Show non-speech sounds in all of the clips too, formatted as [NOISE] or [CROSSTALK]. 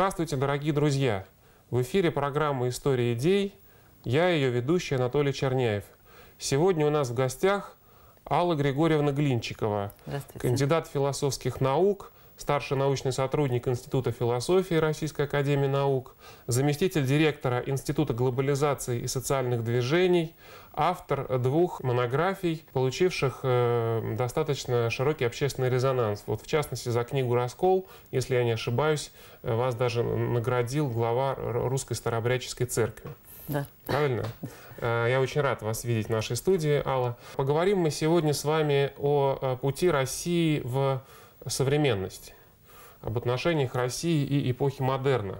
Здравствуйте, дорогие друзья! В эфире программа «История идей». Я ее ведущий Анатолий Черняев. Сегодня у нас в гостях Алла Григорьевна Глинчикова, кандидат философских наук, старший научный сотрудник Института философии Российской Академии Наук, заместитель директора Института глобализации и социальных движений, автор двух монографий, получивших э, достаточно широкий общественный резонанс. Вот в частности за книгу «Раскол», если я не ошибаюсь, э, вас даже наградил глава Русской Старообрядческой Церкви. Да. Правильно? Э, я очень рад вас видеть в нашей студии, Алла. Поговорим мы сегодня с вами о э, пути России в современность, об отношениях России и эпохи модерна.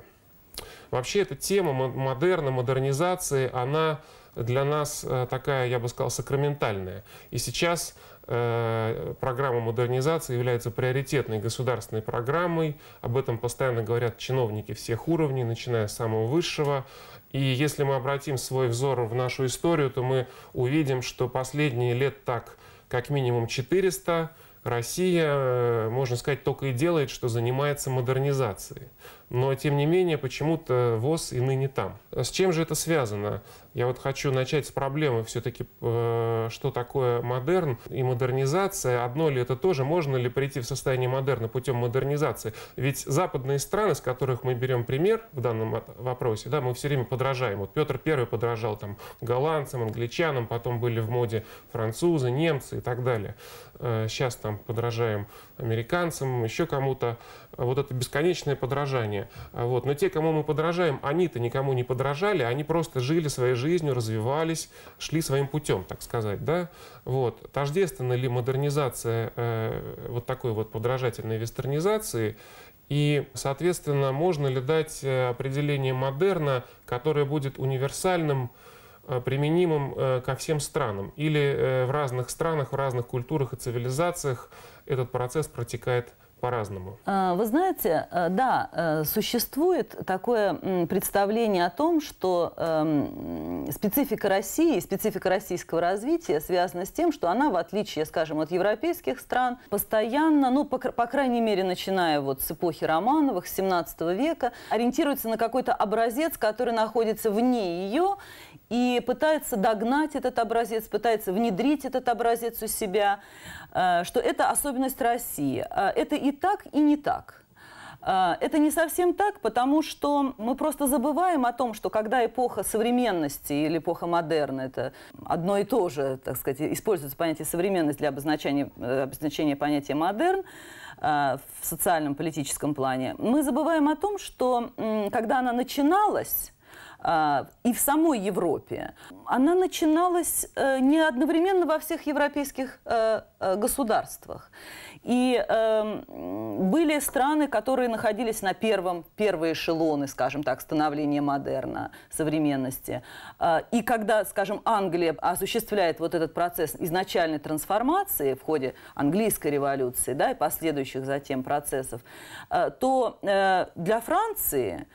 Вообще эта тема модерна, модернизации, она для нас э, такая, я бы сказал, сакраментальная. И сейчас э, программа модернизации является приоритетной государственной программой. Об этом постоянно говорят чиновники всех уровней, начиная с самого высшего. И если мы обратим свой взор в нашу историю, то мы увидим, что последние лет так как минимум 400 Россия, э, можно сказать, только и делает, что занимается модернизацией. Но, тем не менее, почему-то ВОЗ и ныне там. С чем же это связано? Я вот хочу начать с проблемы все-таки, э, что такое модерн и модернизация. Одно ли это тоже? Можно ли прийти в состояние модерна путем модернизации? Ведь западные страны, с которых мы берем пример в данном вопросе, да, мы все время подражаем. Вот Петр Первый подражал там голландцам, англичанам, потом были в моде французы, немцы и так далее сейчас э, там подражаем американцам, еще кому-то. Вот это бесконечное подражание. Вот. Но те, кому мы подражаем, они-то никому не подражали, они просто жили своей жизнью, развивались, шли своим путем, так сказать. Да? Вот. Тождественна ли модернизация э, вот такой вот подражательной вестернизации и, соответственно, можно ли дать э, определение модерна, которое будет универсальным Э, применимым э, ко всем странам. Или э, в разных странах, в разных культурах и цивилизациях этот процесс протекает по-разному. А, вы знаете, да, существует такое представление о том, что эм, специфика России, специфика российского развития связана с тем, что она, в отличие, скажем, от европейских стран, постоянно, ну, по, по крайней мере, начиная вот с эпохи Романовых, 17 века, ориентируется на какой-то образец, который находится вне ее, и пытается догнать этот образец, пытается внедрить этот образец у себя, э, что это особенность России. Э, это и так, и не так. Э, это не совсем так, потому что мы просто забываем о том, что когда эпоха современности или эпоха модерна, это одно и то же, так сказать, используется понятие современность для обозначения, обозначения понятия модерн в социальном, политическом плане, мы забываем о том, что когда она начиналась, а, и в самой Европе, она начиналась э, не одновременно во всех европейских э, э, государствах. И эм, были страны, которые находились на первом, первые эшелоны, скажем так, становления модерна, современности. А, и когда, скажем, Англия осуществляет вот этот процесс изначальной трансформации в ходе английской революции да, и последующих затем процессов, то для Франции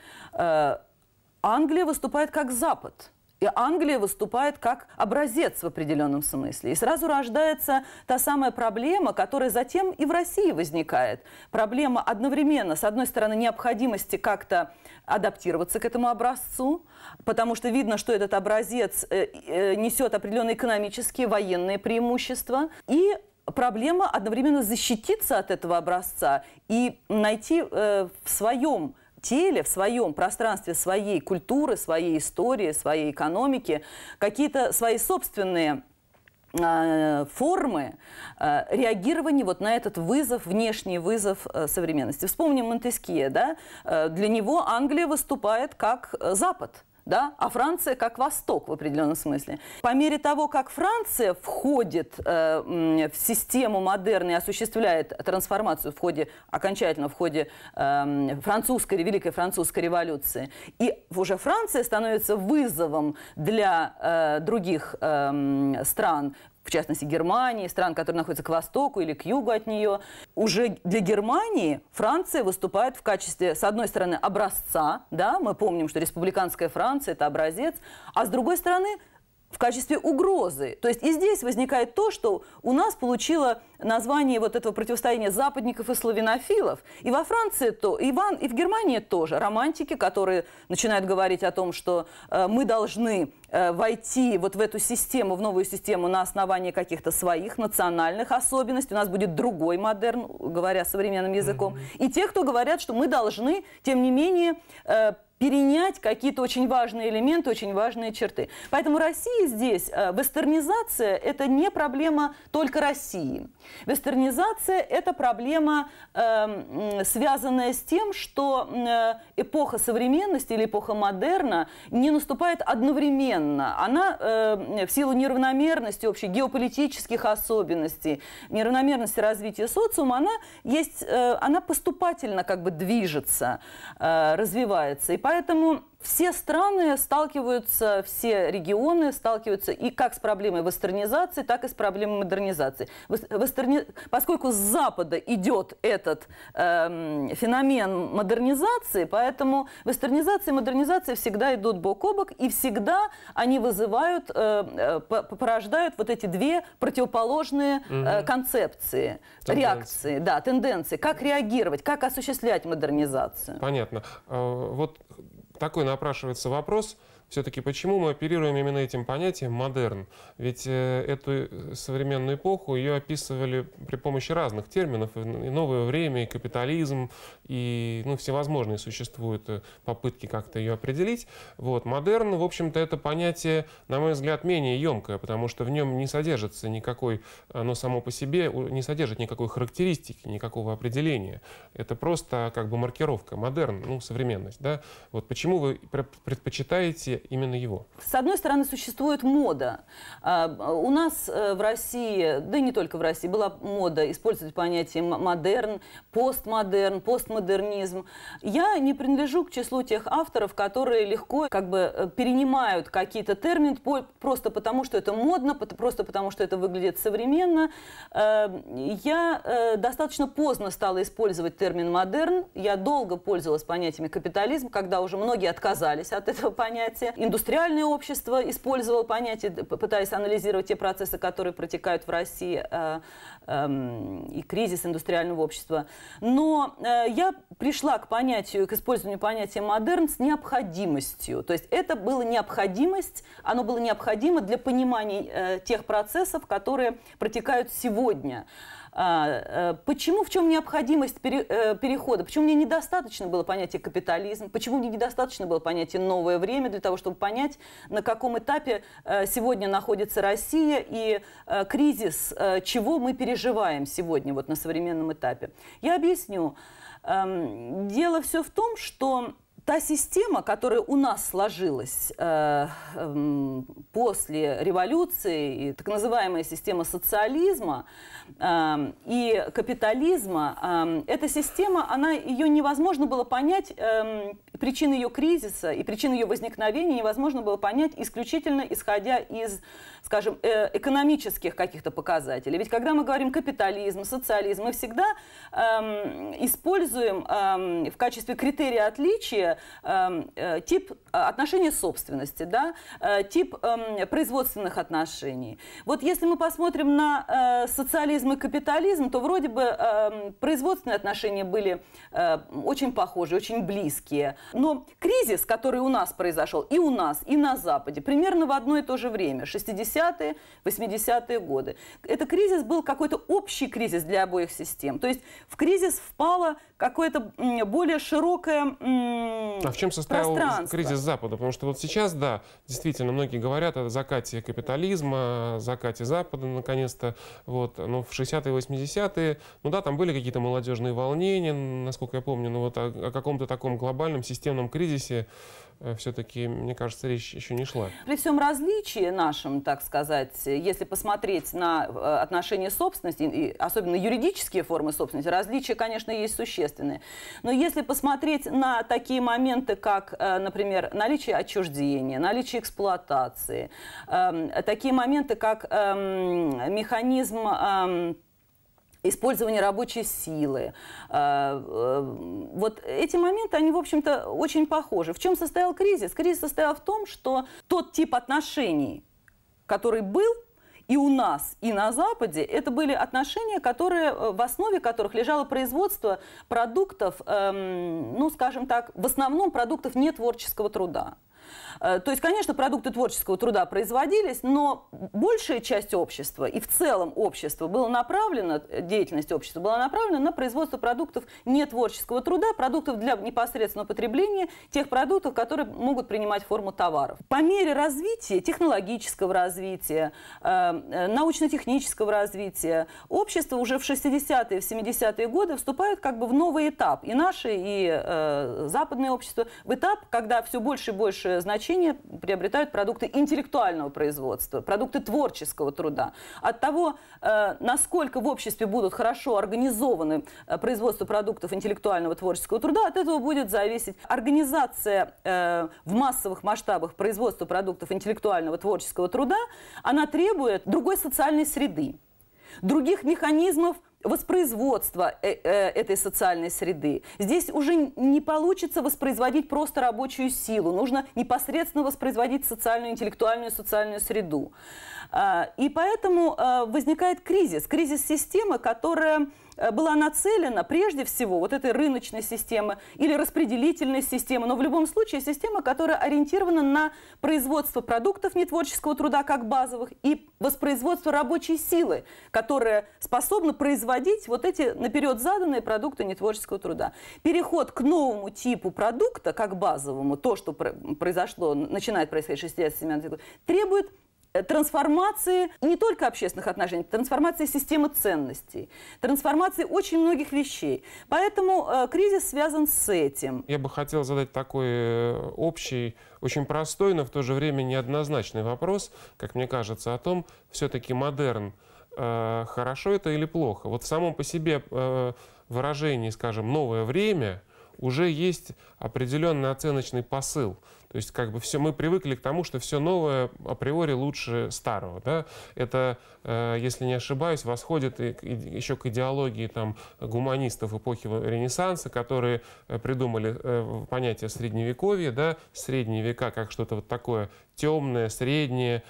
Англия выступает как Запад – и Англия выступает как образец в определенном смысле. И сразу рождается та самая проблема, которая затем и в России возникает. Проблема одновременно, с одной стороны, необходимости как-то адаптироваться к этому образцу, потому что видно, что этот образец э, э, несет определенные экономические, военные преимущества. И проблема одновременно защититься от этого образца и найти э, в своем теле, в своем пространстве своей культуры, своей истории, своей экономики какие-то свои собственные а, формы а, реагирования вот на этот вызов, внешний вызов э, современности. Вспомним Монтескье, да? Э, для него Англия выступает как э, Запад – да, а Франция как Восток в определенном смысле. По мере того, как Франция входит э, в систему модерна и осуществляет трансформацию в ходе, окончательно в ходе э, французской, Великой Французской революции, и уже Франция становится вызовом для э, других э, стран, в частности Германии, стран, которые находятся к востоку или к югу от нее. Уже для Германии Франция выступает в качестве, с одной стороны, образца, да, мы помним, что республиканская Франция – это образец, а с другой стороны, в качестве угрозы. То есть и здесь возникает то, что у нас получило название вот этого противостояния западников и славянофилов. И во Франции то, и в, и в Германии тоже. Романтики, которые начинают говорить о том, что э, мы должны э, войти вот в эту систему, в новую систему на основании каких-то своих национальных особенностей. У нас будет другой модерн, говоря современным языком. Mm-hmm. И те, кто говорят, что мы должны, тем не менее, э, перенять какие-то очень важные элементы, очень важные черты. Поэтому Россия здесь, э, вестернизация – это не проблема только России. Вестернизация – это проблема, эм, связанная с тем, что э, эпоха современности или эпоха модерна не наступает одновременно. Она эм, в силу неравномерности общей геополитических особенностей, неравномерности развития социума, она, есть, э, она поступательно как бы движется, развивается. И Поэтому все страны сталкиваются, все регионы сталкиваются и как с проблемой вестернизации, так и с проблемой модернизации. Вестерни... Поскольку с Запада идет этот эм, феномен модернизации, поэтому вестернизация и модернизация всегда идут бок о бок, и всегда они вызывают, э, э порождают вот эти две противоположные э, концепции, тенденции. реакции, да, тенденции. Как реагировать, как осуществлять модернизацию. Понятно. А, вот такой напрашивается вопрос – все-таки почему мы оперируем именно этим понятием модерн? Ведь э, эту э, современную эпоху ее описывали при помощи разных терминов. И новое время, и капитализм, и ну, всевозможные существуют э, попытки как-то ее определить. Вот. Модерн, в общем-то, это понятие, на мой взгляд, менее емкое, потому что в нем не содержится никакой, оно само по себе не содержит никакой характеристики, никакого определения. Это просто как бы маркировка, модерн, ну, современность. Да? Вот почему вы предпочитаете именно его? С одной стороны, существует мода. А, у нас э, в России, да и не только в России, была мода использовать понятие модерн, постмодерн, постмодернизм. Я не принадлежу к числу тех авторов, которые легко как бы э, перенимают какие-то термины просто потому, что это модно, просто потому, что это выглядит современно. Э, я достаточно поздно стала использовать термин модерн. Я долго пользовалась понятиями капитализм, когда уже многие отказались от этого понятия понятия. Индустриальное общество использовало понятие, пытаясь анализировать те процессы, которые протекают в России, э, э, и кризис индустриального общества. Но э, я пришла к понятию, к использованию понятия модерн с необходимостью. То есть это была необходимость, оно было необходимо для понимания э, тех процессов, которые протекают сегодня. А, э, почему, в чем необходимость пере, э, перехода? Почему мне недостаточно было понятия капитализм? Почему мне недостаточно было понятия новое время для того, чтобы понять, на каком этапе э, сегодня находится Россия и кризис, чего мы переживаем сегодня вот на современном этапе? Я объясню. Эм, дело все в том, что та система, которая у нас сложилась э, э, после революции, так называемая система социализма э, и капитализма, э, эта система, она, ее невозможно было понять, э, причины ее кризиса и причины ее возникновения невозможно было понять исключительно исходя из, скажем, э, экономических каких-то показателей. Ведь когда мы говорим капитализм, социализм, мы всегда э, используем э, в качестве критерия отличия Эм, э, тип э, отношений собственности, да, э, тип эм, производственных отношений. Вот если мы посмотрим на социализм и капитализм, то вроде бы эм, производственные отношения были очень похожи, очень близкие. Но кризис, который у нас произошел, и у нас, и на Западе, примерно в одно и то же время, 60-е, 80-е годы, это кризис был какой-то общий кризис для обоих систем. То есть в кризис впало какое-то более широкое А в чем состоял кризис Запада? Потому что вот сейчас, да, действительно, многие говорят о закате капитализма, закате Запада, наконец-то. Вот. Но ну, в 60-е, 80-е, ну да, там были какие-то молодежные волнения, насколько я помню, но вот о, о каком-то таком глобальном системном кризисе Э, все-таки, мне кажется, речь еще не шла. При всем различии нашем, так сказать, если посмотреть на э, отношения собственности, и особенно юридические формы собственности, различия, конечно, есть существенные. Но если посмотреть на такие моменты, как, э, например, наличие отчуждения, наличие эксплуатации, эм, такие моменты, как эм, механизм эм, использование рабочей силы. Э, э, вот эти моменты, они, в общем-то, очень похожи. В чем состоял кризис? Кризис состоял в том, что тот тип отношений, который был и у нас, и на Западе, это были отношения, которые, э, в основе которых лежало производство продуктов, эм, ну, скажем так, в основном продуктов нетворческого труда. Э, то есть, конечно, продукты творческого труда производились, но большая часть общества и в целом общество было направлено, э, деятельность общества была направлена на производство продуктов не творческого труда, продуктов для непосредственного потребления, тех продуктов, которые могут принимать форму товаров. По мере развития, технологического развития, э, научно-технического развития, общество уже в 60-е, в 70-е годы вступает как бы в новый этап. И наше, и э, западное общество в этап, когда все больше и больше значения значение приобретают продукты интеллектуального производства, продукты творческого труда. От того, э, насколько в обществе будут хорошо организованы э, производство продуктов интеллектуального творческого труда, от этого будет зависеть организация э, в массовых масштабах производства продуктов интеллектуального творческого труда, она требует другой социальной среды других механизмов воспроизводства э, э, этой социальной среды. Здесь уже не получится воспроизводить просто рабочую силу, нужно непосредственно воспроизводить социальную, интеллектуальную, социальную среду. А, и поэтому э, возникает кризис, кризис системы, которая Э, была нацелена прежде всего вот этой рыночной системы или распределительной системы, но в любом случае система, которая ориентирована на производство продуктов нетворческого труда как базовых и воспроизводство рабочей силы, которая способна производить вот эти наперед заданные продукты нетворческого труда. Переход к новому типу продукта как базовому, то, что произошло, начинает происходить в 60-70 требует Э, трансформации не только общественных отношений, трансформации системы ценностей, трансформации очень многих вещей. Поэтому э, кризис связан с этим. Я бы хотел задать такой э, общий, очень простой, но в то же время неоднозначный вопрос, как мне кажется, о том, все-таки модерн хорошо это или плохо. Вот в самом по себе выражении, скажем, новое время уже есть определенный оценочный посыл – то есть как бы все, мы привыкли к тому, что все новое априори лучше старого. Да? Это, э, если не ошибаюсь, восходит еще к идеологии там, гуманистов эпохи Ренессанса, которые э, придумали э, понятие средневековья, да? средние века как что-то вот такое темное, среднее,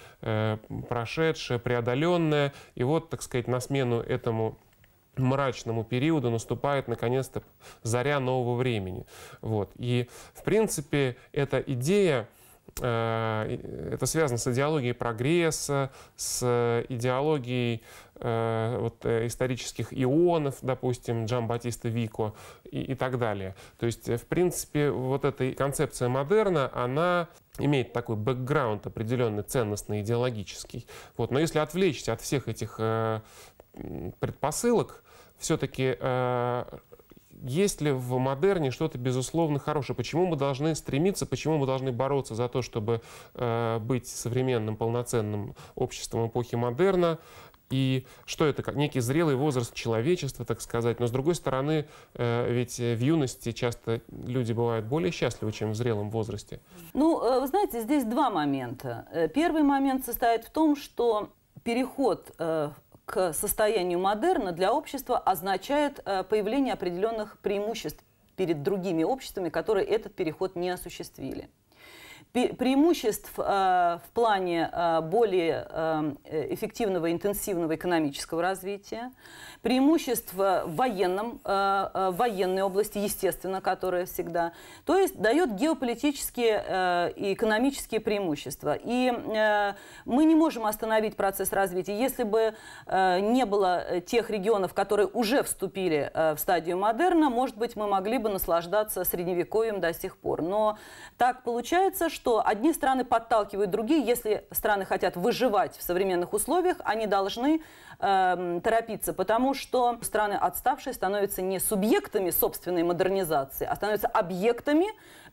прошедшее, преодоленное. И вот, так сказать, на смену этому мрачному периоду наступает наконец-то заря нового времени. Вот. И, в принципе, эта идея, э, это связано с идеологией прогресса, с идеологией э, вот, э, исторических ионов, допустим, Джамбатиста Вико и, и так далее. То есть, в принципе, вот эта концепция модерна, она имеет такой бэкграунд определенный ценностный, идеологический. Вот. Но если отвлечься от всех этих предпосылок, все-таки э, есть ли в модерне что-то безусловно хорошее? Почему мы должны стремиться, почему мы должны бороться за то, чтобы э, быть современным, полноценным обществом эпохи модерна? И что это, как некий зрелый возраст человечества, так сказать. Но с другой стороны, э, ведь в юности часто люди бывают более счастливы, чем в зрелом возрасте. Ну, вы знаете, здесь два момента. Первый момент состоит в том, что переход к состоянию модерна для общества означает э, появление определенных преимуществ перед другими обществами, которые этот переход не осуществили преимуществ э, в плане э, более э, эффективного, интенсивного экономического развития, преимуществ в военном, в военной области, естественно, которая всегда, то есть дает геополитические и экономические преимущества. И мы не можем остановить процесс развития. Если бы не было тех регионов, которые уже вступили в стадию модерна, может быть, мы могли бы наслаждаться средневековьем до сих пор. Но так получается, что что одни страны подталкивают другие. Если страны хотят выживать в современных условиях, они должны э, торопиться, потому что страны отставшие становятся не субъектами собственной модернизации, а становятся объектами,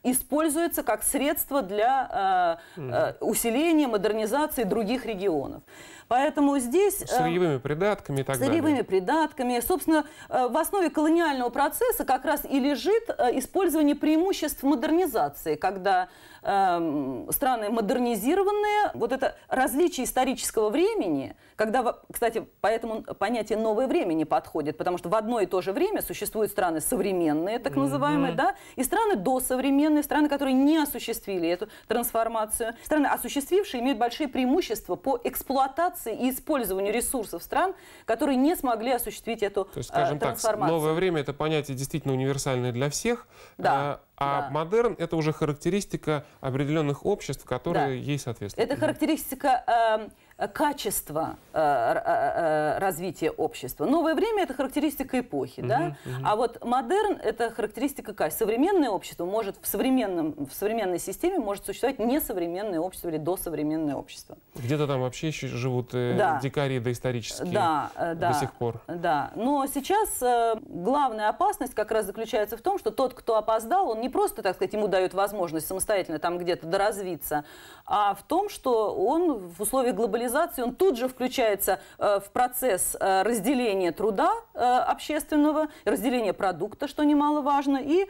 используются как средство для э, э, усиления, модернизации других регионов. Поэтому здесь... Э, эм, сырьевыми придатками и так далее. Сырьевыми придатками. Собственно, э, в основе колониального процесса как раз и лежит э, использование преимуществ модернизации, когда э, страны модернизированные. Вот это различие исторического времени, когда, кстати, поэтому понятие «новое время» не подходит, потому что в одно и то же время существуют страны современные, так называемые, mm-hmm. да, и страны досовременные, страны, которые не осуществили эту трансформацию. Страны, осуществившие, имеют большие преимущества по эксплуатации и использованию ресурсов стран, которые не смогли осуществить эту То есть, э, скажем э, трансформацию. Так, новое время это понятие действительно универсальное для всех. Да. А а да. модерн — это уже характеристика определенных обществ, которые да. ей соответствуют. Это характеристика э, Э, качество э, э, развития общества. Новое время – это характеристика эпохи, угу, да? Угу. А вот модерн – это характеристика качества. Современное общество может в, современном, в современной системе может существовать несовременное общество или досовременное общество. Где-то там вообще еще живут э, да. дикари доисторические да, э, да, до сих пор. Да, но сейчас э, главная опасность как раз заключается в том, что тот, кто опоздал, он не просто, так сказать, ему дает возможность самостоятельно там где-то доразвиться, а в том, что он в условиях глобализации глобализации, он тут же включается э, в процесс э, разделения труда э, общественного, разделения продукта, что немаловажно, и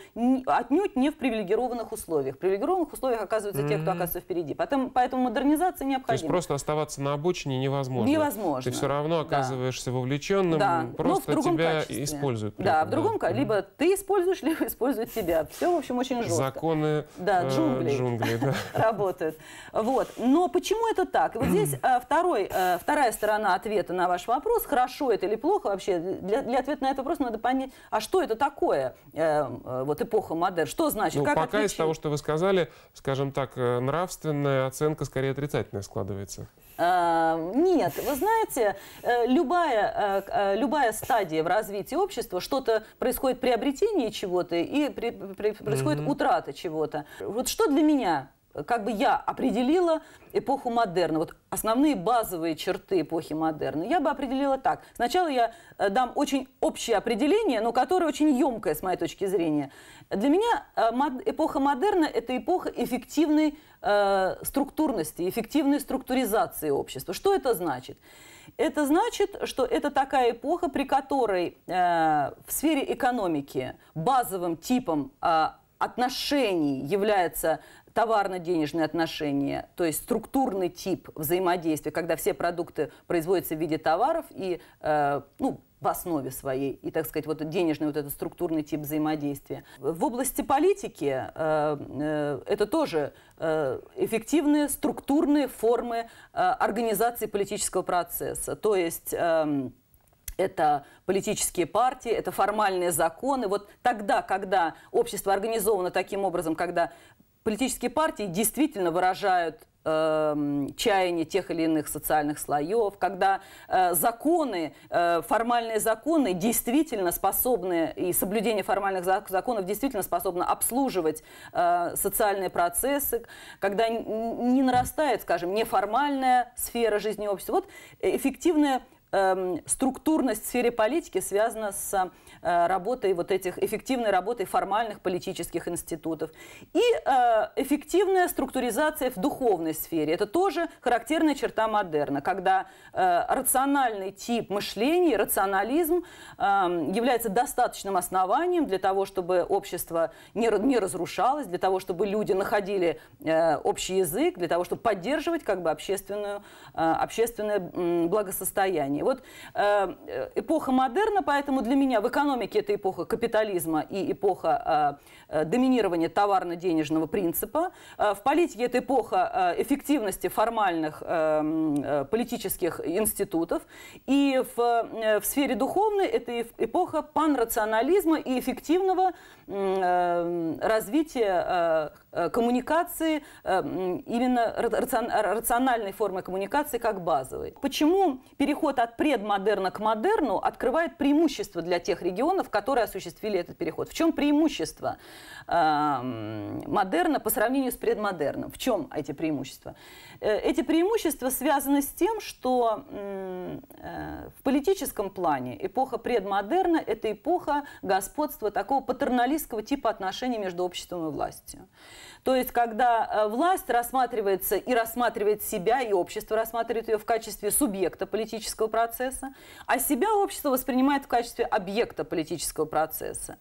отнюдь не в привилегированных условиях. В привилегированных условиях оказываются mm -hmm. те, кто оказывается впереди. Поэтому, поэтому модернизация необходима. То есть просто оставаться на обочине невозможно. Невозможно. Ты все равно оказываешься да. Ну, вовлеченным, да. просто тебя качестве. используют. Да, в другом да. Либо ты используешь, [LAUGHS] либо используют тебя. Все, в общем, очень жестко. Законы да, джунглей, э, джунглей да. [LAUGHS] работают. Вот. Но почему это так? вот [CLEARS THROAT] здесь э, второй, э, вторая сторона ответа на ваш вопрос, хорошо это или плохо вообще, для, для ответа на этот вопрос надо понять, а что это такое, э, э, вот эпоха модерн, что значит, ну, как пока отличить? из того, что вы сказали, скажем так, нравственная оценка скорее отрицательная складывается. Нет, вы знаете, любая, любая стадия в развитии общества, что-то происходит приобретение чего-то и при, при, происходит mm-hmm. утрата чего-то. Вот что для меня как бы я определила эпоху модерна, вот основные базовые черты эпохи модерна, я бы определила так. Сначала я э, дам очень общее определение, но которое очень емкое с моей точки зрения. Для меня э, эпоха модерна – это эпоха эффективной э, структурности, эффективной структуризации общества. Что это значит? Это значит, что это такая эпоха, при которой в сфере экономики базовым типом отношений является товарно-денежные отношения, то есть структурный тип взаимодействия, когда все продукты производятся в виде товаров и э, ну, в основе своей, и, так сказать, вот денежный вот этот структурный тип взаимодействия. В области политики э, э, это тоже э, эффективные структурные формы э, организации политического процесса, то есть... Э, это политические партии, это формальные законы. Вот тогда, когда общество организовано таким образом, когда политические партии действительно выражают эм, чаяния тех или иных социальных слоев, когда э, законы, э, формальные законы действительно способны, и соблюдение формальных законов действительно способно обслуживать э, социальные процессы, когда не нарастает, скажем, неформальная сфера жизни общества. Вот эффективная. Эм, структурность в сфере политики связана с э, работой вот этих, эффективной работой формальных политических институтов. И э, эффективная структуризация в духовной сфере. Это тоже характерная черта модерна, когда э, рациональный тип мышления, рационализм эм, является достаточным основанием для того, чтобы общество не, не разрушалось, для того, чтобы люди находили общий язык, для того, чтобы поддерживать как бы общественную, общественное благосостояние. Вот э, эпоха модерна, поэтому для меня в экономике это эпоха капитализма и эпоха э, э доминирования товарно-денежного принципа. Э, в политике это эпоха э, эффективности формальных э, э политических институтов. И в, э, в сфере духовной это эпоха панрационализма и эффективного э, развития э, Э, коммуникации, э, именно рациональной формы коммуникации как базовой. Почему переход от предмодерна к модерну открывает преимущество для тех регионов, которые осуществили этот переход? В чем преимущество э, модерна по сравнению с предмодерном? В чем эти преимущества? Эти преимущества связаны с тем, что в политическом плане эпоха предмодерна – это эпоха господства такого патерналистского типа отношений между обществом и властью. То есть, когда э, власть рассматривается и рассматривает себя, и общество рассматривает ее в качестве субъекта политического процесса, а себя общество воспринимает в качестве объекта политического процесса.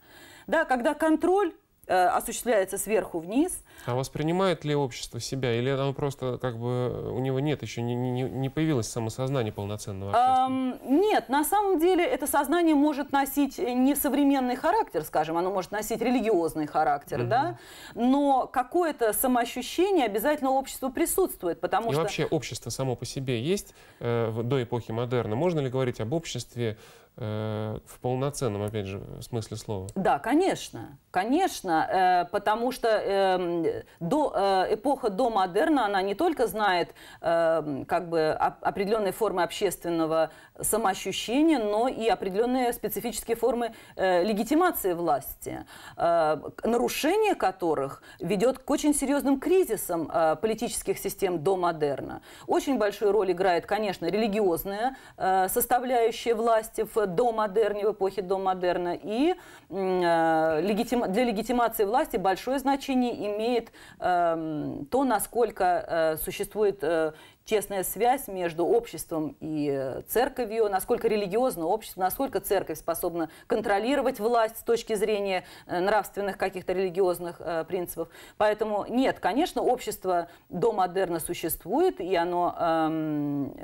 Да, когда контроль Э, осуществляется сверху вниз. А воспринимает ли общество себя? Или оно просто как бы у него нет еще, не, не, не появилось самосознание полноценного? Эм, нет, на самом деле это сознание может носить э, не современный характер, скажем, оно может носить религиозный характер, угу. да? Но какое-то самоощущение обязательно общество присутствует, потому И что... вообще общество само по себе есть э, до эпохи модерна? Можно ли говорить об обществе э, в полноценном, опять же, смысле слова. Да, конечно. Конечно, э, потому что эм, до, э, эпоха до модерна, она не только знает эм, как бы определенные формы общественного самоощущения, но и определенные специфические формы э, легитимации власти, нарушение которых ведет к очень серьезным кризисам политических систем до модерна. Очень большую роль играет, конечно, религиозная составляющая власти в домодерне, в эпохе модерна и легитимация для легитимации власти большое значение имеет э, то, насколько э, существует э, тесная связь между обществом и э, церковью, насколько религиозно общество, насколько церковь способна контролировать власть с точки зрения э, нравственных каких-то религиозных э, принципов. Поэтому нет, конечно, общество до модерна существует, и оно эм,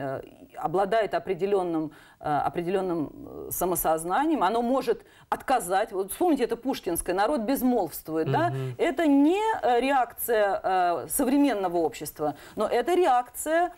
обладает определенным Э, определенным э, самосознанием, оно может отказать. Вот вспомните, это пушкинское, народ безмолвствует, угу. да? Это не э, реакция современного общества, но это реакция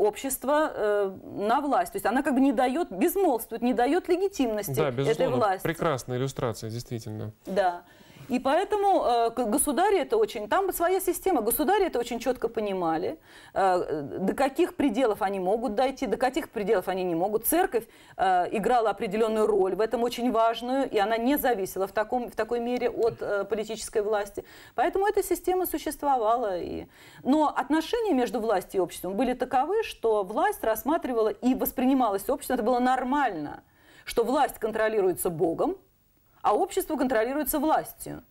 общества на власть. То есть она как бы не дает, безмолвствует, не дает легитимности да, безусловно, этой власти. прекрасная иллюстрация, действительно. Да. И поэтому э, государи это очень... Там своя система. Государи это очень четко понимали, э, до каких пределов они могут дойти, до каких пределов они не могут. Церковь э, играла определенную роль в этом очень важную, и она не зависела в, таком, в такой мере от э, политической власти. Поэтому эта система существовала. И... Но отношения между властью и обществом были таковы, что власть рассматривала и воспринималась обществом, это было нормально, что власть контролируется Богом, а общество контролируется властью.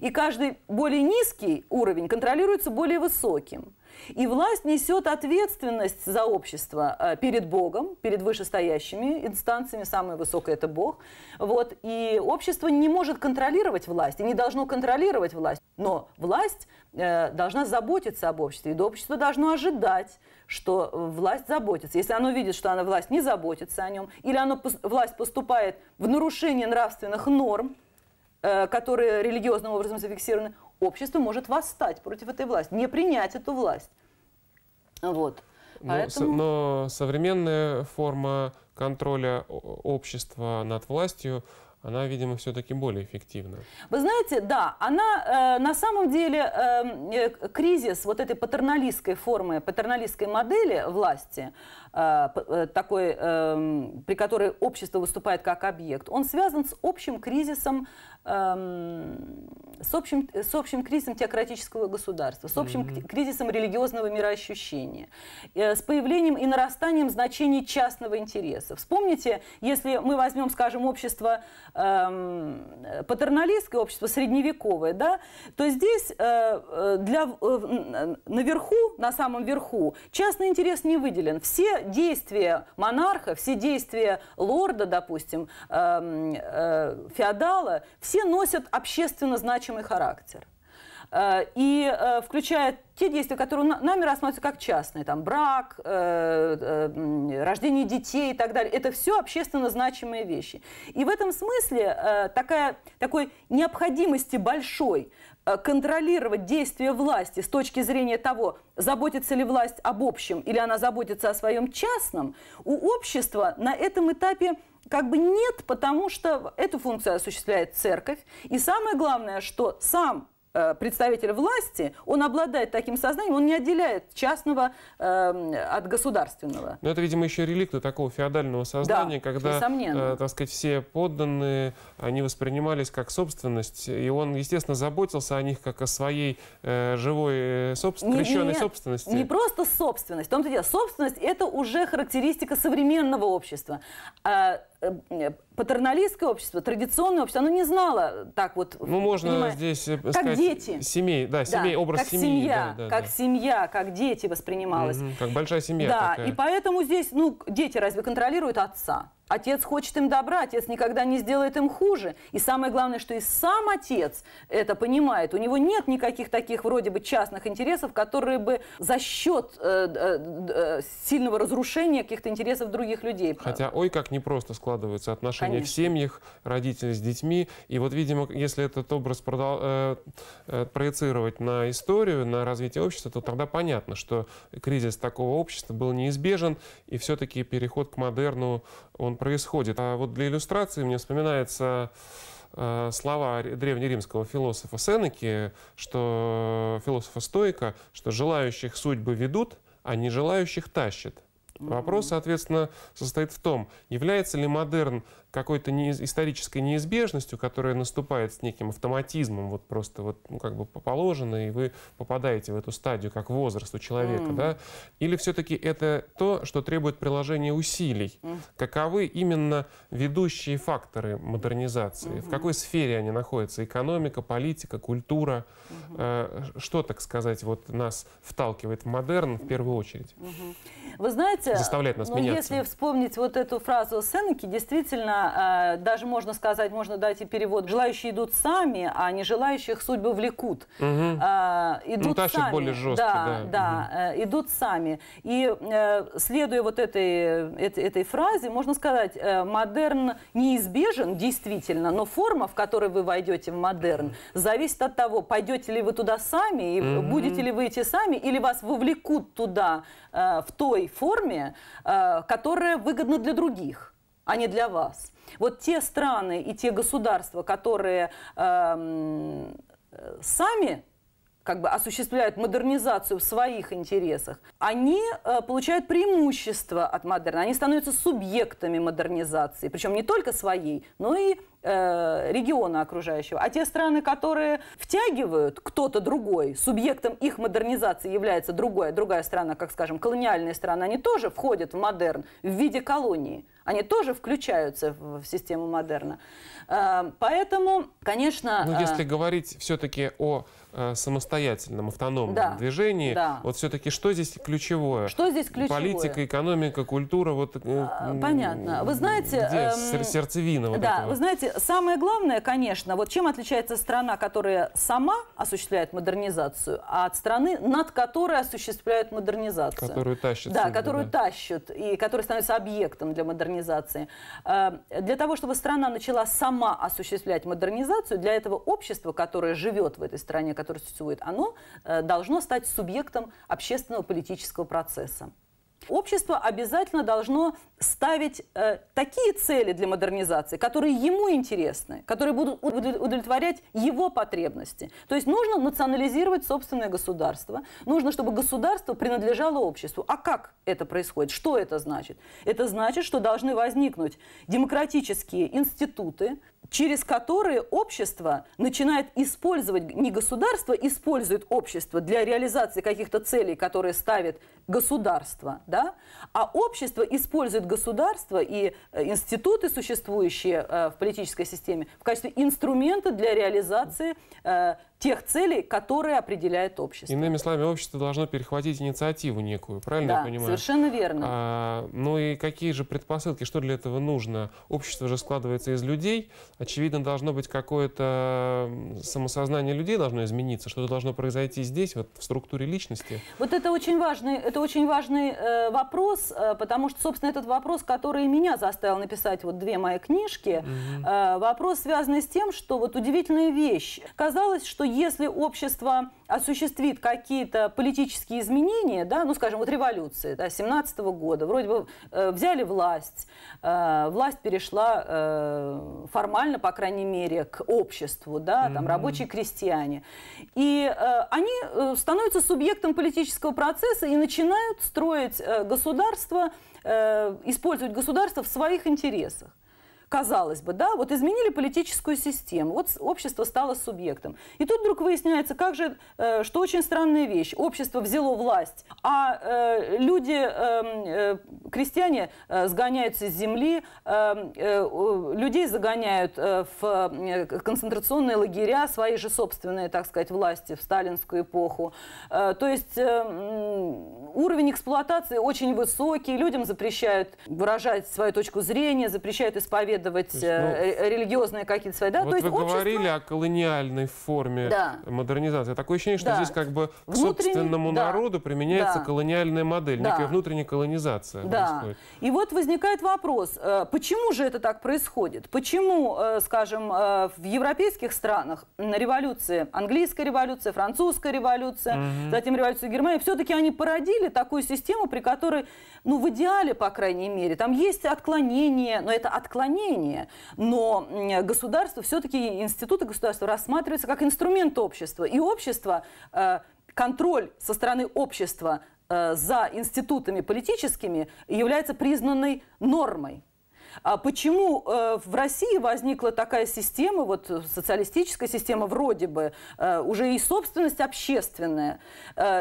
И каждый более низкий уровень контролируется более высоким. И власть несет ответственность за общество э, перед Богом, перед вышестоящими инстанциями, самое высокое это Бог. Вот. И общество не может контролировать власть, и не должно контролировать власть. Но власть э, должна заботиться об обществе, и общество должно ожидать, что э, власть заботится. Если оно видит, что она власть не заботится о нем, или оно, власть поступает в нарушение нравственных норм, э, которые религиозным образом зафиксированы, общество может восстать против этой власти, не принять эту власть. Вот. Поэтому... Но, а но современная форма контроля общества над властью она, видимо, все-таки более эффективна. Вы знаете, да, она э, на самом деле эм, э, кризис вот этой патерналистской формы, патерналистской модели власти, Э, э, такой, эм, при которой общество выступает как объект, он связан с общим кризисом, эм, с общим, с общим кризисом теократического государства, с общим кризисом религиозного мироощущения, э, с появлением и нарастанием значений частного интереса. Вспомните, если мы возьмем, скажем, общество эм, патерналистское, общество средневековое, да, то здесь для, наверху, на самом верху, частный интерес не выделен. Все действия монарха, все действия лорда, допустим, эм, э, феодала, все носят общественно значимый характер э, и э, включая те действия, которые нами рассматриваются как частные, там брак, рождение детей и так далее, это все общественно значимые вещи. И в этом смысле такая, такой необходимости большой Э, контролировать действия власти с точки зрения того, заботится ли власть об общем или она заботится о своем частном, у общества на этом этапе как бы нет, потому что эту функцию осуществляет церковь. И самое главное, что сам Э, представитель власти, он обладает таким сознанием, он не отделяет частного э, от государственного. Но ну, это, видимо, еще реликты такого феодального сознания, да, когда, э, так сказать, все подданные, они воспринимались как собственность, и он, естественно, заботился о них как о своей э, живой э, собствен... не, собственности. Не просто собственность, в том-то дело, собственность – это уже характеристика современного общества. А Э, патерналистское общество, традиционное общество, оно не знало так вот. Ну можно понимаете, здесь э, как дети, семей, да, семей, да, образ как семьи, семья, да, да, как да. семья, как дети воспринималось, угу, как большая семья. Да, такая. и поэтому здесь, ну, дети разве контролируют отца? Отец хочет им добра, отец никогда не сделает им хуже. И самое главное, что и сам отец это понимает. У него нет никаких таких вроде бы частных интересов, которые бы за счет э, э, э сильного разрушения каких-то интересов других людей. Хотя, ой, как непросто складываются отношения Конечно. в семьях, родители с детьми. И вот, видимо, если этот образ продал, э, э, проецировать на историю, на развитие общества, то тогда понятно, что кризис такого общества был неизбежен, и все-таки переход к модерну, он происходит. А вот для иллюстрации мне вспоминается э, слова древнеримского философа Сенеки, что философа Стойка, что желающих судьбы ведут, а не желающих тащат. Вопрос, соответственно, состоит в том, является ли модерн какой-то не, исторической неизбежностью, которая наступает с неким автоматизмом, вот просто вот, ну, как бы положено, и вы попадаете в эту стадию как возраст у человека, mm. да? Или все-таки это то, что требует приложения усилий? Mm. Каковы именно ведущие факторы модернизации? Mm-hmm. В какой сфере они находятся? Экономика, политика, культура? Mm-hmm. Э, что, так сказать, вот нас вталкивает в модерн в первую очередь? Mm-hmm. Вы знаете, заставляет нас ну, меняться. если вспомнить вот эту фразу Сенеки, действительно, а, даже можно сказать, можно дать и перевод. Желающие идут сами, а не желающих судьбы влекут. Угу. Идут ну, тащит сами. более жестко. Да, да, да угу. идут сами. И э, следуя вот этой, этой, этой фразе, можно сказать, э, модерн неизбежен, действительно, но форма, в которой вы войдете в модерн, зависит от того, пойдете ли вы туда сами, и угу. будете ли вы идти сами, или вас вовлекут туда в той форме, которая выгодна для других а не для вас. Вот те страны и те государства, которые э, сами как бы осуществляют модернизацию в своих интересах, они э, получают преимущество от модерна, они становятся субъектами модернизации, причем не только своей, но и Э, региона окружающего, а те страны, которые втягивают кто-то другой, субъектом их модернизации является другая, другая страна, как, скажем, колониальные страны, они тоже входят в модерн в виде колонии. Они тоже включаются в, систему модерна. Э, поэтому, конечно... Ну, э, если э... говорить все-таки о самостоятельном, автономном да, движении. Да. Вот все-таки что здесь ключевое? Что здесь ключевое? Политика, экономика, культура. Вот, а, Понятно. Вы знаете... Где эм, сердцевина вот Да, этого? вы знаете, самое главное, конечно, вот чем отличается страна, которая сама осуществляет модернизацию, а от страны, над которой осуществляют модернизацию. Которую тащат. Да, судьбы, которую да. тащат и которая становится объектом для модернизации. Э, для того, чтобы страна начала сама осуществлять модернизацию, для этого общество, которое живет в этой стране, которое существует, оно э, должно стать субъектом общественного политического процесса. Общество обязательно должно ставить э, такие цели для модернизации, которые ему интересны, которые будут удовлетворять его потребности. То есть нужно национализировать собственное государство, нужно, чтобы государство принадлежало обществу. А как это происходит? Что это значит? Это значит, что должны возникнуть демократические институты, через которые общество начинает использовать, не государство использует общество для реализации каких-то целей, которые ставит государство, да? а общество использует государство и э, институты, существующие э, в политической системе, в качестве инструмента для реализации э, тех целей, которые определяет общество. Иными словами, общество должно перехватить инициативу некую, правильно да, я понимаю? совершенно верно. А, ну и какие же предпосылки, что для этого нужно? Общество же складывается из людей, очевидно, должно быть какое-то самосознание людей должно измениться, что-то должно произойти здесь, вот в структуре личности. Вот это очень важный, это очень важный э, вопрос, э, потому что, собственно, этот вопрос, который меня заставил написать вот две мои книжки, угу. э, вопрос, связанный с тем, что вот удивительная вещь. Казалось, что если общество осуществит какие-то политические изменения, да, ну, скажем, вот революции да, 17 -го года, вроде бы э, взяли власть, э, власть перешла э, формально, по крайней мере, к обществу, да, там, mm -hmm. рабочие крестьяне. И э, они э, становятся субъектом политического процесса и начинают строить э, государство, э, использовать государство в своих интересах казалось бы, да, вот изменили политическую систему, вот общество стало субъектом. И тут вдруг выясняется, как же, э, что очень странная вещь. Общество взяло власть, а э, люди, эм, э, крестьяне сгоняются с земли, эм, людей загоняют в концентрационные лагеря, свои же собственные, так сказать, власти в сталинскую эпоху. То есть уровень эксплуатации очень высокий, людям запрещают выражать свою точку зрения, запрещают исповедовать исповедовать есть, ну, э, религиозные какие-то свои... Да? Вот То есть вы общество... говорили о колониальной форме да. модернизации. Такое ощущение, что да. здесь как бы к собственному да. народу применяется да. колониальная модель, да. некая внутренняя колонизация да. И вот возникает вопрос, э, почему же это так происходит? Почему, э, скажем, в европейских странах революции, английская революция, французская революция, угу. затем революция Германии, все-таки они породили такую систему, при которой, ну, в идеале, по крайней мере, там есть отклонение, но это отклонение мнение, но государство, все-таки институты государства рассматриваются как инструмент общества. И общество, э, контроль со стороны общества э, за институтами политическими является признанной нормой. А почему э, в России возникла такая система, вот э, социалистическая система вроде бы, э, уже и собственность общественная,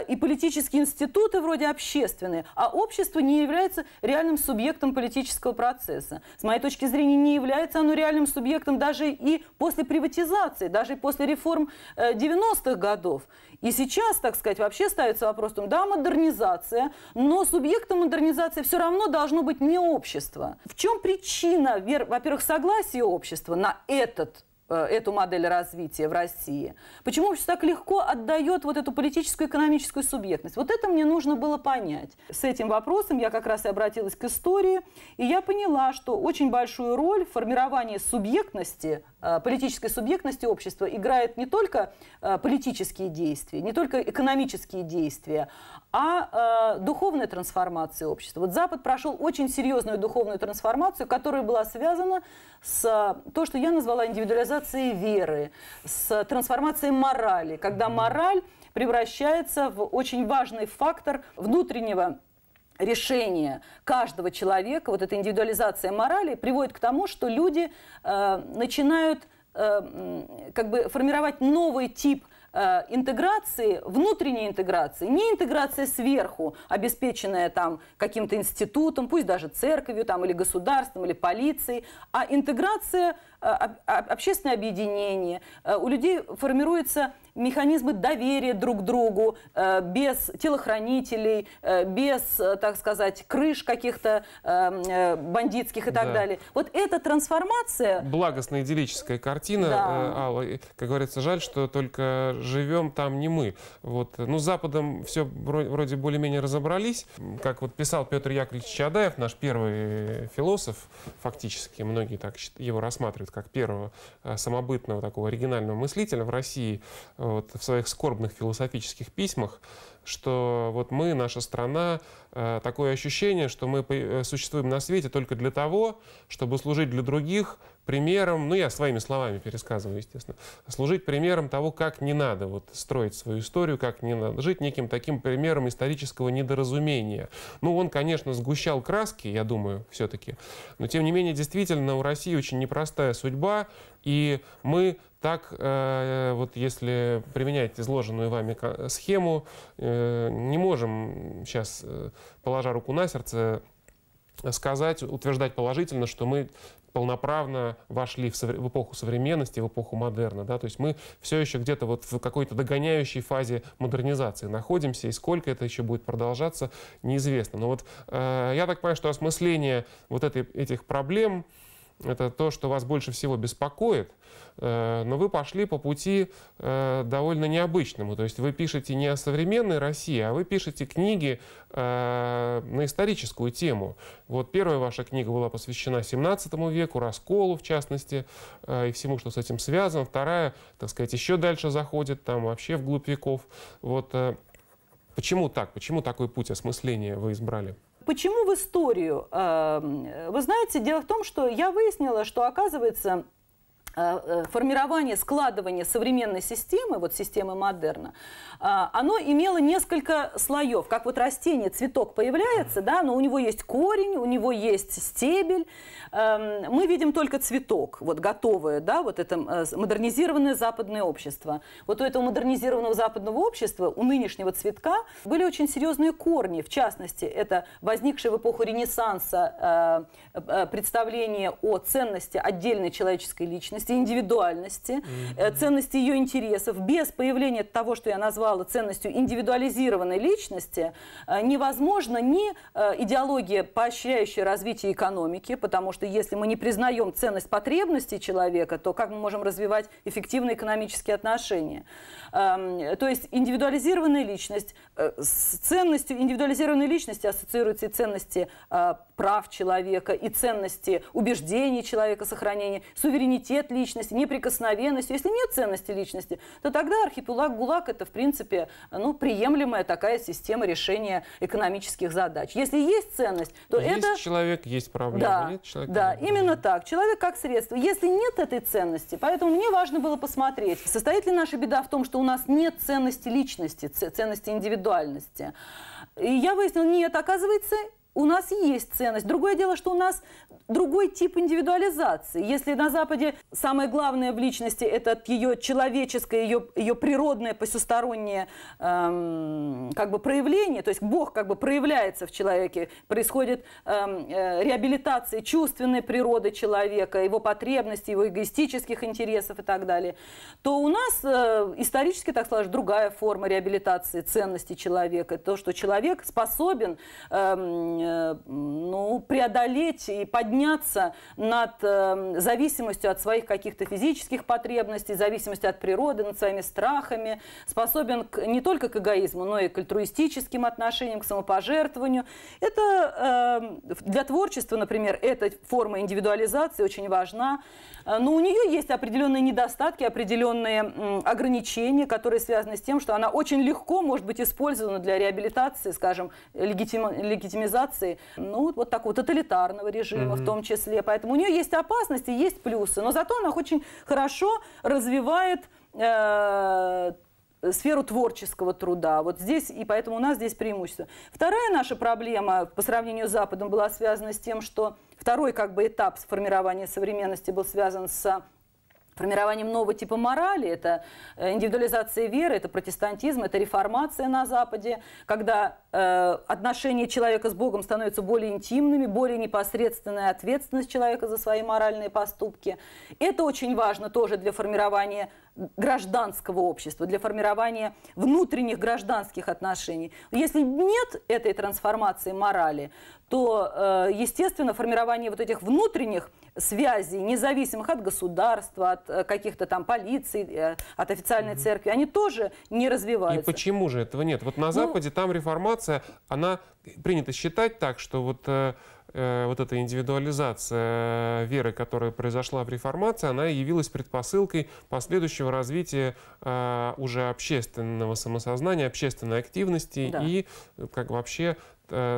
и политические институты вроде общественные, а общество не является реальным субъектом политического процесса. С моей точки зрения, не является оно реальным субъектом даже и после приватизации, даже и после реформ 90-х годов. И сейчас, так сказать, вообще ставится вопрос, да, модернизация, но субъектом модернизации все равно должно быть не общество. В чем причина? причина, во-первых, согласия общества на этот э, эту модель развития в России. Почему общество так легко отдает вот эту политическую экономическую субъектность? Вот это мне нужно было понять. С этим вопросом я как раз и обратилась к истории, и я поняла, что очень большую роль в формировании субъектности Э, политической субъектности общества играет не только э, политические действия, не только экономические действия, а э, духовная трансформация общества. Вот Запад прошел очень серьезную духовную трансформацию, которая была связана с то, что я назвала индивидуализацией веры, с трансформацией морали, когда мораль превращается в очень важный фактор внутреннего решение каждого человека, вот эта индивидуализация морали, приводит к тому, что люди э, начинают э, как бы формировать новый тип э, интеграции, внутренней интеграции, не интеграция сверху, обеспеченная там каким-то институтом, пусть даже церковью там, или государством, или полицией, а интеграция – а, общественное объединение, э, у людей формируются механизмы доверия друг к другу, э, без телохранителей, э, без, так сказать, крыш каких-то бандитских и так да. далее. Вот эта трансформация... Благостная идиллическая картина, да. Алла. Как говорится, жаль, что только живем там не мы. Вот. Ну, с Западом все вроде более-менее разобрались. Как вот писал Петр Яковлевич Чадаев, наш первый философ, фактически, многие так его рассматривают, вот как первого э, самобытного такого оригинального мыслителя в России вот, в своих скорбных философических письмах, что вот мы, наша страна, э, такое ощущение, что мы э, существуем на свете только для того, чтобы служить для других, примером, ну я своими словами пересказываю, естественно, служить примером того, как не надо вот строить свою историю, как не надо жить, неким таким примером исторического недоразумения. Ну, он, конечно, сгущал краски, я думаю, все-таки, но тем не менее, действительно, у России очень непростая судьба, и мы так, э, вот если применять изложенную вами схему, э, не можем сейчас, э, положа руку на сердце, э, сказать, утверждать положительно, что мы полноправно вошли в, в эпоху современности, в эпоху модерна. Да? То есть мы все еще где-то вот в какой-то догоняющей фазе модернизации находимся, и сколько это еще будет продолжаться, неизвестно. Но вот э, я так понимаю, что осмысление вот этой, этих проблем, это то, что вас больше всего беспокоит, э, но вы пошли по пути э, довольно необычному. То есть вы пишете не о современной России, а вы пишете книги э, на историческую тему. Вот первая ваша книга была посвящена 17 веку, расколу, в частности, и всему, что с этим связано. Вторая, так сказать, еще дальше заходит, там вообще вглубь веков. Вот Почему так? Почему такой путь осмысления вы избрали? Почему в историю? Эм, вы знаете, дело в том, что я выяснила, что, оказывается, а, э, формирование, складывание современной системы, вот системы модерна, а, оно имело несколько слоев. Как вот растение, цветок появляется, да, но у него есть корень, у него есть стебель. Эм, мы видим только цветок, вот готовое, да, вот это э, модернизированное западное общество. Вот у этого модернизированного западного общества, у нынешнего цветка, были очень серьезные корни. В частности, это возникшее в эпоху Ренессанса э, представление о ценности отдельной человеческой личности, ценности индивидуальности, mm-hmm. ценности ее интересов. Без появления того, что я назвала ценностью индивидуализированной личности, э, невозможно ни э, идеология, поощряющая развитие экономики, потому что если мы не признаем ценность потребностей человека, то как мы можем развивать эффективные экономические отношения? Эм, то есть индивидуализированная личность, с ценностью индивидуализированной личности ассоциируются и ценности прав человека, и ценности убеждений человека сохранения, суверенитет личности, неприкосновенности, если нет ценности личности, то тогда архипелаг ГУЛАГ это, в принципе, ну, приемлемая такая система решения экономических задач. Если есть ценность, то есть это... Есть человек, есть проблема. Да, нет человека, да нет именно так. Человек как средство. Если нет этой ценности, поэтому мне важно было посмотреть, состоит ли наша беда в том, что у нас нет ценности личности, ценности индивидуальности. И я выяснила, нет, оказывается, у нас есть ценность. Другое дело, что у нас другой тип индивидуализации. Если на Западе самое главное в личности – это ее человеческое, ее, ее природное, посестороннее эм, как бы проявление, то есть Бог как бы проявляется в человеке, происходит эм, э, реабилитация чувственной природы человека, его потребностей, его эгоистических интересов и так далее, то у нас э, исторически, так сложилась, другая форма реабилитации ценностей человека. То, что человек способен эм, э, ну, преодолеть и поднять подняться над эм, зависимостью от своих каких-то физических потребностей, зависимостью от природы, над своими страхами, способен к, не только к эгоизму, но и к альтруистическим отношениям, к самопожертвованию. Это эм, для творчества, например, эта форма индивидуализации очень важна. Э, но у нее есть определенные недостатки, определенные ограничения, которые связаны с тем, что она очень легко может быть использована для реабилитации, скажем, легитимизации, ну, вот такого тоталитарного режима, mm-hmm том числе. Поэтому у нее есть опасности, есть плюсы. Но зато она очень хорошо развивает э, сферу творческого труда. Вот здесь, и поэтому у нас здесь преимущество. Вторая наша проблема по сравнению с Западом была связана с тем, что второй как бы этап формирования современности был связан с формированием нового типа морали, это э, индивидуализация веры, это протестантизм, это реформация на Западе, когда э, отношения человека с Богом становятся более интимными, более непосредственная ответственность человека за свои моральные поступки. Это очень важно тоже для формирования гражданского общества, для формирования внутренних гражданских отношений. Если нет этой трансформации морали, то, э, естественно, формирование вот этих внутренних связи независимых от государства, от э, каких-то там полиций, э, от официальной угу. церкви, они тоже не развиваются. И почему же этого нет? Вот на ну Западе ну, там реформация, она принято считать так, что вот э, Э, вот эта индивидуализация э, веры, которая произошла в реформации, она явилась предпосылкой последующего развития э, уже общественного самосознания, общественной активности да. и как вообще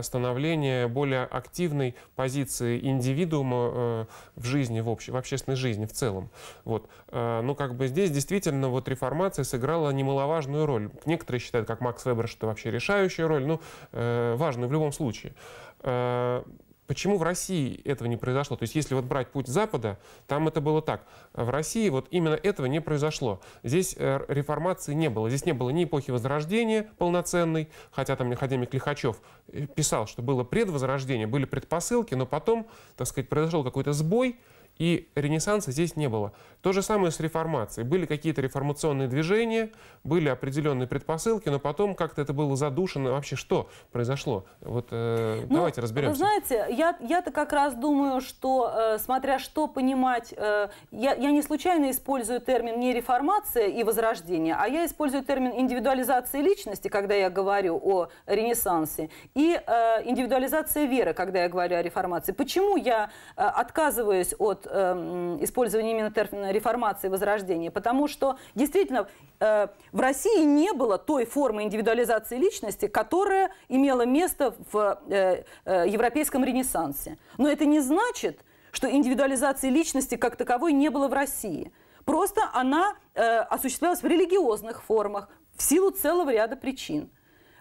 становление более активной позиции индивидуума в жизни, в, обще, в общественной жизни в целом. Вот. Ну, как бы здесь действительно вот реформация сыграла немаловажную роль. Некоторые считают, как Макс Вебер, что вообще решающую роль, ну, важную в любом случае. Почему в России этого не произошло? То есть если вот брать путь Запада, там это было так. В России вот именно этого не произошло. Здесь э, реформации не было. Здесь не было ни эпохи Возрождения полноценной, хотя там академик Лихачев э, писал, что было предвозрождение, были предпосылки, но потом, так сказать, произошел какой-то сбой, и Ренессанса здесь не было. То же самое с реформацией. Были какие-то реформационные движения, были определенные предпосылки, но потом как-то это было задушено. Вообще что произошло? Вот э, ну, давайте разберемся. Вы знаете, я, я-то как раз думаю, что э, смотря что понимать, э, я, я не случайно использую термин не реформация и возрождение, а я использую термин индивидуализация личности, когда я говорю о Ренессансе, и э, индивидуализация веры, когда я говорю о реформации. Почему я э, отказываюсь от э, использования именно термина реформации и возрождения, потому что действительно э, в России не было той формы индивидуализации личности, которая имела место в э, э, европейском ренессансе. Но это не значит, что индивидуализации личности как таковой не было в России. Просто она осуществлялась в религиозных формах в силу целого ряда причин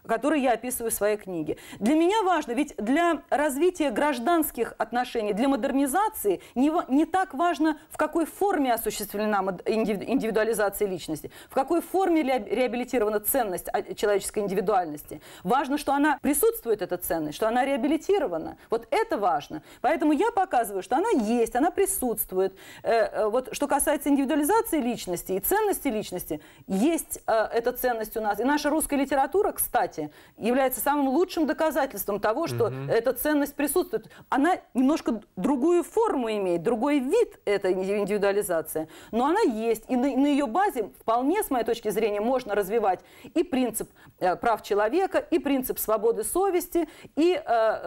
который я описываю в своей книге. Для меня важно, ведь для развития гражданских отношений, для модернизации не, не так важно, в какой форме осуществлена индивидуализация личности, в какой форме реабилитирована ценность а, человеческой индивидуальности. Важно, что она присутствует, эта ценность, что она реабилитирована. Вот это важно. Поэтому я показываю, что она есть, она присутствует. Э, э, вот что касается индивидуализации личности и ценности личности, есть э, эта ценность у нас. И наша русская литература, кстати, кстати, является самым лучшим доказательством того, что угу. эта ценность присутствует. Она немножко другую форму имеет, другой вид этой индивидуализации, но она есть, и на, на ее базе вполне, с моей точки зрения, можно развивать и принцип э, прав человека, и принцип свободы совести, и э,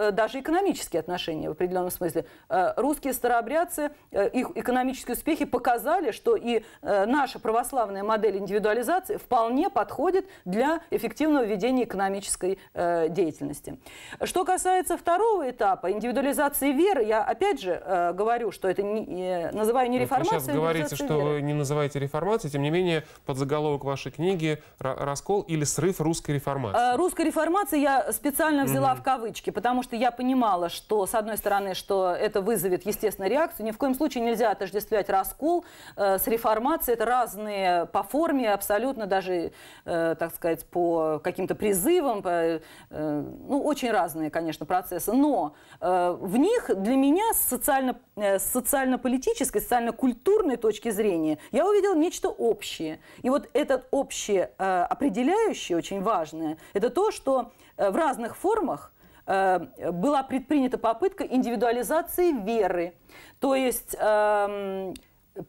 э, даже экономические отношения в определенном смысле. Э, русские старообрядцы, э, их экономические успехи показали, что и э, наша православная модель индивидуализации вполне подходит для эффективного ведения экономической э, деятельности. Что касается второго этапа, индивидуализации веры, я опять же э, говорю, что это не, э, называю не реформацией, Вы а сейчас говорите, что веры. вы не называете реформацией, тем не менее, под заголовок вашей книги «Раскол или срыв русской реформации». Э, русской реформации я специально взяла Mm -hmm. в кавычки, потому что я понимала, что, с одной стороны, что это вызовет, естественно, реакцию. Ни в коем случае нельзя отождествлять раскол э, с реформацией. Это разные по форме, абсолютно даже, э, так сказать, по каким-то призывам призывам, э, ну, очень разные, конечно, процессы, но э, в них для меня с социально, э, социально-политической, социально-культурной точки зрения я увидела нечто общее. И вот этот общее определяющее, очень важное, это то, что в разных формах была предпринята попытка индивидуализации веры. То есть эм,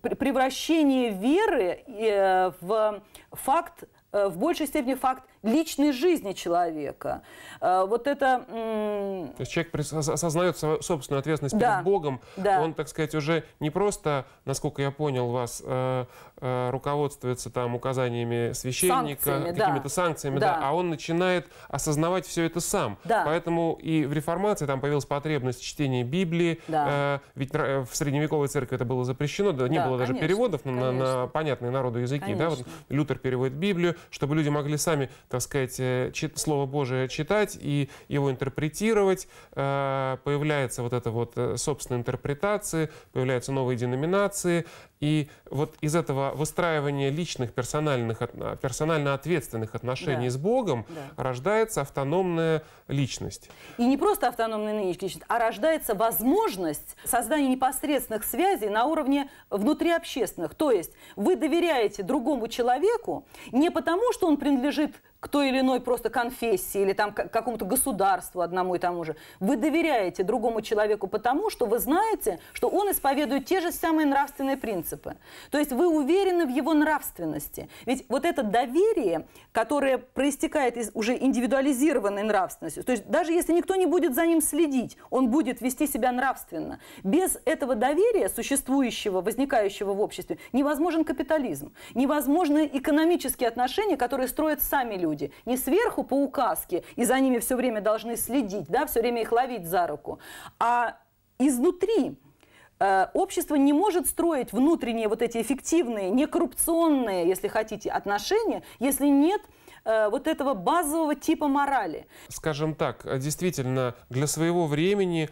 превращение веры в факт, в большей степени факт личной жизни человека. А, вот это... То есть человек осознает собственную ответственность да. перед Богом. Да. Он, так сказать, уже не просто, насколько я понял вас, э, э, руководствуется там указаниями священника, санкциями, какими-то да. санкциями, да. да, а он начинает осознавать все это сам. Да. Поэтому и в реформации там появилась потребность чтения Библии, да. Э, ведь в средневековой церкви это было запрещено, да, не да, было даже конечно, переводов на, на понятные народу языки. Да? Вот Лютер переводит Библию, чтобы люди могли сами так сказать, э, чит, Слово Божие читать и его интерпретировать. Э, появляется вот эта вот э, собственная интерпретация, появляются новые деноминации. И вот из этого выстраивания личных, персональных, а, персонально ответственных отношений да. с Богом да. рождается автономная личность. И не просто автономная личность, а рождается возможность создания непосредственных связей на уровне внутриобщественных. То есть вы доверяете другому человеку не потому, что он принадлежит к той или иной просто конфессии или там какому-то государству одному и тому же. Вы доверяете другому человеку потому, что вы знаете, что он исповедует те же самые нравственные принципы принципы. То есть вы уверены в его нравственности. Ведь вот это доверие, которое проистекает из уже индивидуализированной нравственности, то есть даже если никто не будет за ним следить, он будет вести себя нравственно. Без этого доверия, существующего, возникающего в обществе, невозможен капитализм, невозможны экономические отношения, которые строят сами люди. Не сверху по указке, и за ними все время должны следить, да, все время их ловить за руку, а изнутри Э, общество не может строить внутренние вот эти эффективные, некоррупционные, если хотите, отношения, если нет э, вот этого базового типа морали. Скажем так, э, действительно, для своего времени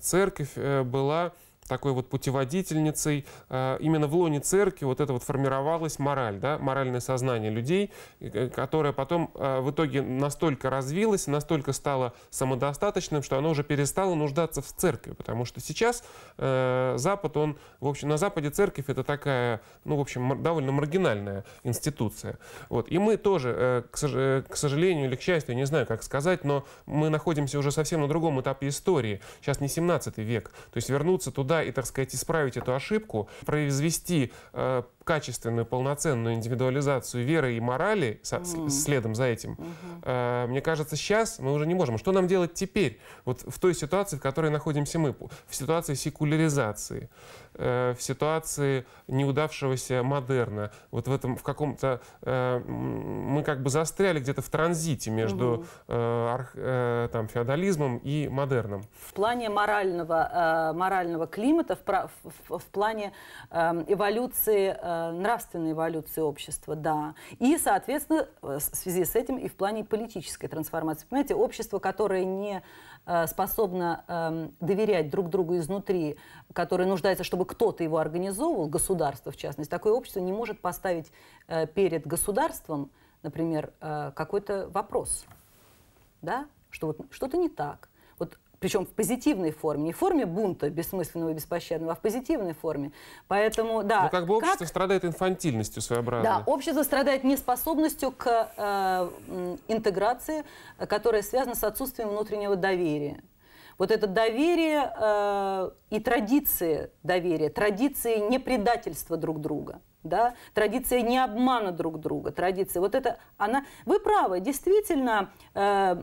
церковь была такой вот путеводительницей. Э, именно в лоне церкви вот это вот формировалась мораль, да, моральное сознание людей, э, которое потом э, в итоге настолько развилось, настолько стало самодостаточным, что оно уже перестало нуждаться в церкви, потому что сейчас Запад, он, в общем, на Западе церковь это такая, ну, в общем, довольно маргинальная институция. Вот. И мы тоже, к сожалению или к счастью, не знаю, как сказать, но мы находимся уже совсем на другом этапе истории. Сейчас не 17 век, то есть вернуться туда суда и, так сказать, исправить эту ошибку, произвести э, качественную, полноценную индивидуализацию веры и морали со, mm. следом за этим, э, мне кажется, сейчас мы уже не можем. Что нам делать теперь? Вот в той ситуации, в которой находимся мы, в ситуации секуляризации. Э, в ситуации неудавшегося модерна. Вот в этом, в каком-то... Э, мы как бы застряли где-то в транзите между э, э, там, феодализмом и модерном. В плане морального, морального климата, в, плане эм, эволюции, нравственной эволюции общества, да. И, соответственно, в связи с этим и в плане политической трансформации. Понимаете, общество, которое не Э, способно эм, доверять друг другу изнутри, которое нуждается, чтобы кто-то его организовывал, государство в частности, такое общество не может поставить э, перед государством, например, э, какой-то вопрос, да, что вот что-то не так, причем в позитивной форме, не в форме бунта бессмысленного и беспощадного, а в позитивной форме. Поэтому, да. Но ну, как бы общество как... страдает инфантильностью своеобразной. Да, общество страдает неспособностью к э, интеграции, которая связана с отсутствием внутреннего доверия. Вот это доверие э, и традиции доверия, традиции непредательства друг друга да, традиции не обмана друг друга, традиции. вот это, она, вы правы, действительно, э,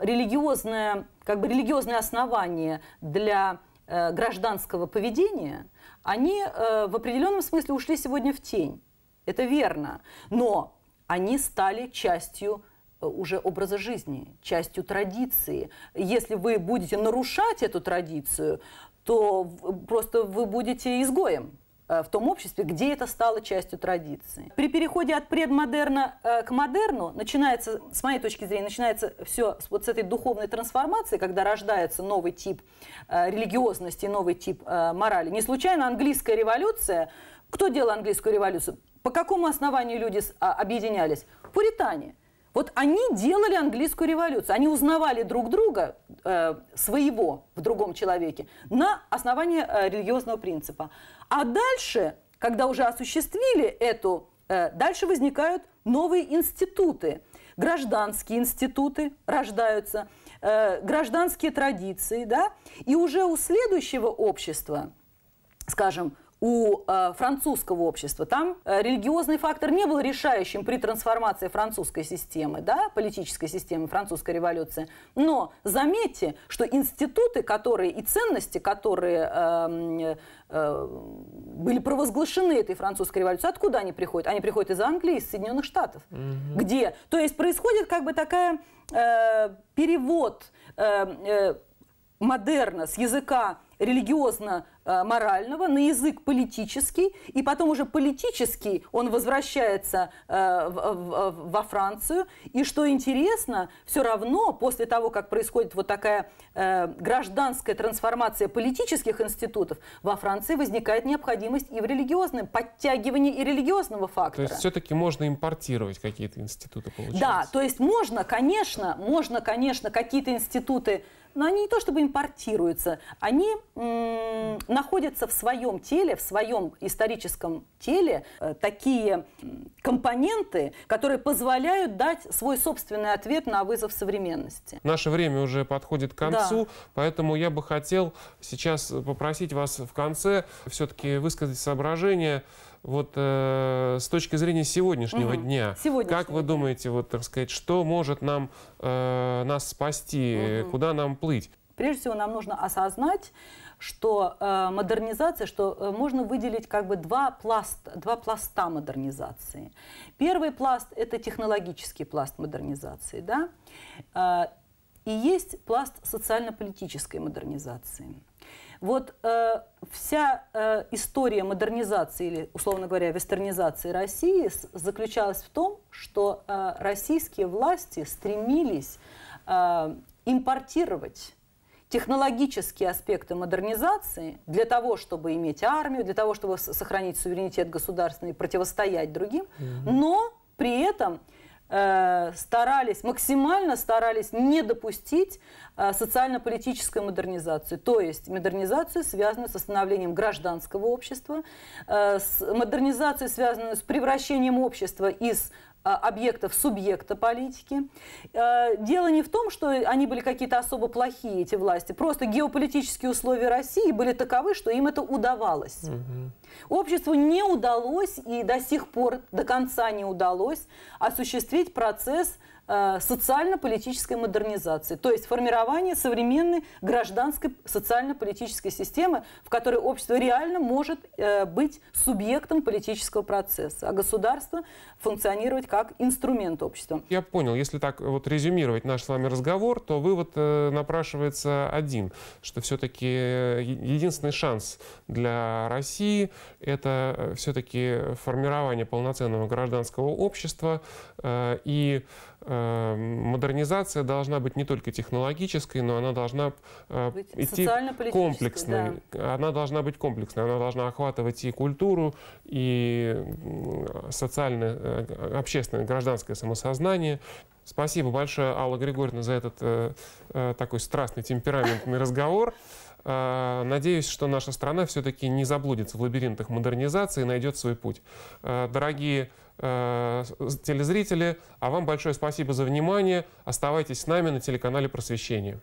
религиозное, как бы религиозное основание для э, гражданского поведения, они э, в определенном смысле ушли сегодня в тень. Это верно. Но они стали частью э, уже образа жизни, частью традиции. Если вы будете нарушать эту традицию, то просто вы будете изгоем. Э, в том обществе, где это стало частью традиции. При переходе от предмодерна э, к модерну начинается, с моей точки зрения, начинается все вот с этой духовной трансформации, когда рождается новый тип э, религиозности, новый тип морали. Не случайно английская революция, кто делал английскую революцию? По какому основанию люди а, объединялись? Пуритане – вот они делали английскую революцию, они узнавали друг друга, э, своего в другом человеке, на основании э, религиозного принципа. А дальше, когда уже осуществили эту, э, дальше возникают новые институты. Гражданские институты рождаются, э, гражданские традиции, да, и уже у следующего общества, скажем, у э, французского общества. Там э, религиозный фактор не был решающим при трансформации французской системы, да, политической системы, французской революции. Но заметьте, что институты, которые и ценности, которые э, э, были провозглашены этой французской революцией, откуда они приходят? Они приходят из Англии, из Соединенных Штатов. Mm -hmm. Где? То есть происходит как бы такая э, перевод э, э, модерна с языка религиозно-морального э, на язык политический, и потом уже политический он возвращается э, во Францию. И что интересно, все равно после того, как происходит вот такая э, гражданская трансформация политических институтов, во Франции возникает необходимость и в религиозном подтягивании и религиозного фактора. То есть все-таки можно импортировать какие-то институты, получается? Да, то есть можно, конечно, можно, конечно, какие-то институты но они не то чтобы импортируются, они находятся в своем теле, в своем историческом теле э, такие компоненты, которые позволяют дать свой собственный ответ на вызов современности. Наше время уже подходит к концу, да. поэтому я бы хотел сейчас попросить вас в конце все-таки высказать соображение вот э, с точки зрения сегодняшнего угу. дня, Сегодняшний как вы дня. думаете, вот, так сказать, что может нам, э, нас спасти, угу. куда нам плыть? Прежде всего, нам нужно осознать, что э, модернизация, что э, можно выделить как бы два, пласта, два пласта модернизации. Первый пласт – это технологический пласт модернизации, да? Э, и есть пласт социально-политической модернизации. Вот э, вся э, история модернизации или, условно говоря, вестернизации России заключалась в том, что э, российские власти стремились э, импортировать технологические аспекты модернизации для того, чтобы иметь армию, для того, чтобы сохранить суверенитет государственный и противостоять другим, mm -hmm. но при этом Э, старались, максимально старались не допустить э, социально-политической модернизации, то есть модернизацию, связанную с становлением гражданского общества, э, с модернизацией, связанную с превращением общества из а, объектов субъекта политики. А, дело не в том, что они были какие-то особо плохие, эти власти. Просто геополитические условия России были таковы, что им это удавалось. Угу. Обществу не удалось и до сих пор до конца не удалось осуществить процесс Э, социально-политической модернизации, то есть формирование современной гражданской социально-политической системы, в которой общество реально может э, быть субъектом политического процесса, а государство функционировать как инструмент общества. Я понял, если так вот резюмировать наш с вами разговор, то вывод э, напрашивается один, что все-таки единственный шанс для России это все-таки формирование полноценного гражданского общества и Э, модернизация должна быть не только технологической, но она должна э, быть идти комплексной. Да. Она должна быть комплексной, она должна охватывать и культуру, и социальное, э, общественное, гражданское самосознание. Спасибо большое, Алла Григорьевна, за этот э, такой страстный темпераментный разговор. Надеюсь, что наша страна все-таки не заблудится в лабиринтах модернизации и найдет свой путь. Дорогие Э, телезрители. А вам большое спасибо за внимание. Оставайтесь с нами на телеканале «Просвещение».